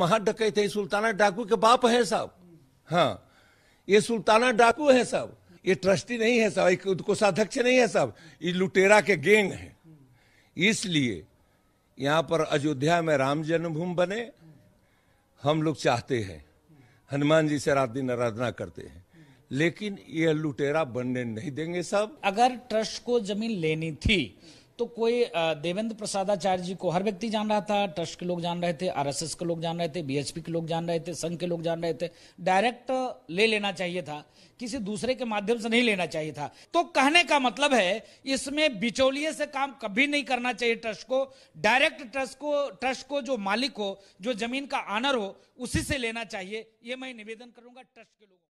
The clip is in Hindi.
महाडकैत है सुल्ताना डाकू के बाप है साहब हाँ ये सुल्ताना डाकू है साहब ये ट्रस्टी नहीं है साहब एक कोषाध्यक्ष नहीं है साहब ये लुटेरा के गैंग है इसलिए यहाँ पर अयोध्या में राम जन्मभूमि बने हम लोग चाहते हैं हनुमान जी से रात दिन आराधना करते हैं लेकिन ये लुटेरा बनने नहीं देंगे साहब अगर ट्रस्ट को जमीन लेनी थी तो कोई देवेंद्र प्रसादाचार्य जी को हर व्यक्ति जान रहा था ट्रस्ट के लोग जान रहे थे आरएसएस के लोग जान रहे थे बीएसपी के लोग जान रहे थे संघ के लोग जान रहे थे डायरेक्ट ले लेना चाहिए था किसी दूसरे के माध्यम से नहीं लेना चाहिए था तो कहने का मतलब है इसमें बिचौलिए से काम कभी नहीं करना चाहिए ट्रस्ट को डायरेक्ट ट्रस्ट को ट्रस्ट को जो मालिक हो जो जमीन का आनर हो उसी से लेना चाहिए ये मैं निवेदन करूंगा ट्रस्ट के लोगों